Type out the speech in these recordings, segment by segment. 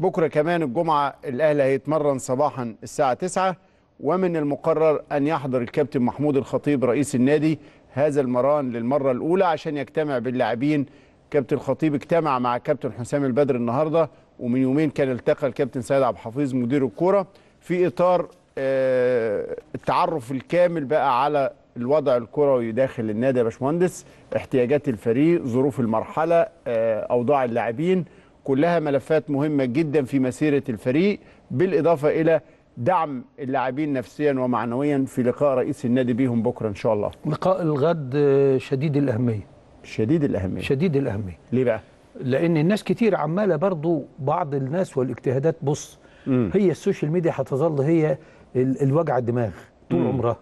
بكرة كمان الجمعة الأهلي هيتمرن صباحا الساعة 9 ومن المقرر أن يحضر الكابتن محمود الخطيب رئيس النادي هذا المران للمرة الأولى عشان يجتمع باللاعبين كابتن الخطيب اجتمع مع كابتن حسام البدر النهاردة ومن يومين كان التقى الكابتن سيد عبد الحفيظ مدير الكوره في إطار آه، التعرف الكامل بقى على الوضع الكروي داخل النادي يا باشمهندس احتياجات الفريق ظروف المرحله آه، اوضاع اللاعبين كلها ملفات مهمة جدا في مسيرة الفريق بالإضافة إلى دعم اللاعبين نفسيا ومعنويا في لقاء رئيس النادي بيهم بكرة إن شاء الله لقاء الغد شديد الأهمية شديد الأهمية شديد الأهمية ليه بقى؟ لأن الناس كتير عمالة برضو بعض الناس والاجتهادات بص م. هي السوشيال ميديا هتظل هي الوجع الدماغ طول عمرها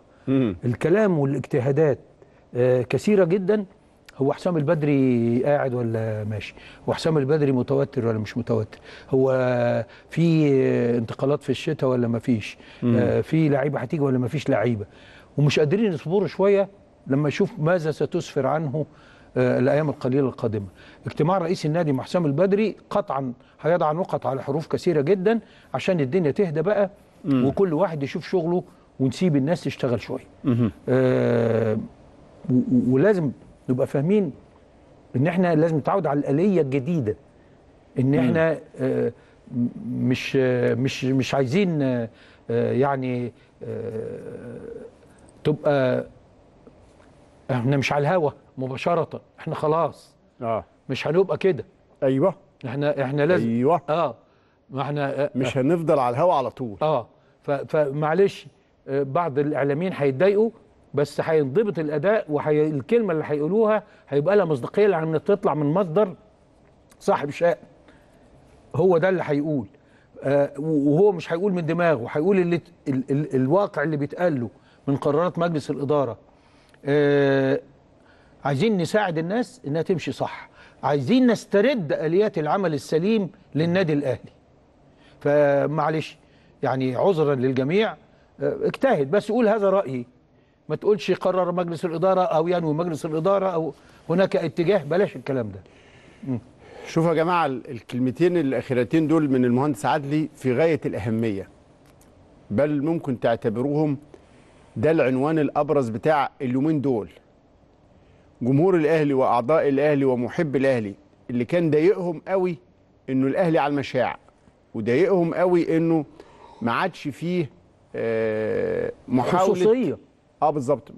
الكلام والاجتهادات آه، كثيرة جدا هو حسام البدري قاعد ولا ماشي هو حسام البدري متوتر ولا مش متوتر هو في انتقالات في الشتاء ولا ما فيش آه، في لعيبه هتيجي ولا ما فيش لعيبه ومش قادرين يصبروا شويه لما يشوف ماذا ستسفر عنه آه، الايام القليله القادمه اجتماع رئيس النادي مع حسام البدري قطعا هيضع نقط على حروف كثيره جدا عشان الدنيا تهدى بقى مم. وكل واحد يشوف شغله ونسيب الناس تشتغل شويه آه ولازم نبقى فاهمين ان احنا لازم نتعود على الاليه الجديده ان احنا آه، مش مش مش عايزين آه، يعني آه، تبقى احنا مش على الهوا مباشره احنا خلاص اه مش هنبقى كده ايوه احنا احنا لازم ايوه اه ما احنا مش هنفضل على الهوا على طول اه فمعلش بعض الاعلاميين هيتضايقوا بس هينضبط الاداء والكلمه اللي هيقولوها هيبقى لها مصداقيه لان تطلع من مصدر صاحب شأن هو ده اللي هيقول آه وهو مش هيقول من دماغه هيقول اللي ال ال الواقع اللي بيتقال له من قرارات مجلس الاداره آه عايزين نساعد الناس انها تمشي صح عايزين نسترد اليات العمل السليم للنادي الاهلي فمعلش يعني عذرا للجميع آه، اجتهد بس قول هذا رايي ما تقولش قرر مجلس الإدارة أو ينوي مجلس الإدارة أو هناك اتجاه بلاش الكلام ده شوفوا يا جماعة الكلمتين الأخيرتين دول من المهندس عدلي في غاية الأهمية بل ممكن تعتبروهم ده العنوان الأبرز بتاع اليومين دول جمهور الأهلي وأعضاء الأهلي ومحب الأهلي اللي كان ضايقهم قوي إنه الأهلي على المشاع وضايقهم قوي إنه ما عادش فيه آه، محاولة خصوصية اه بالظبط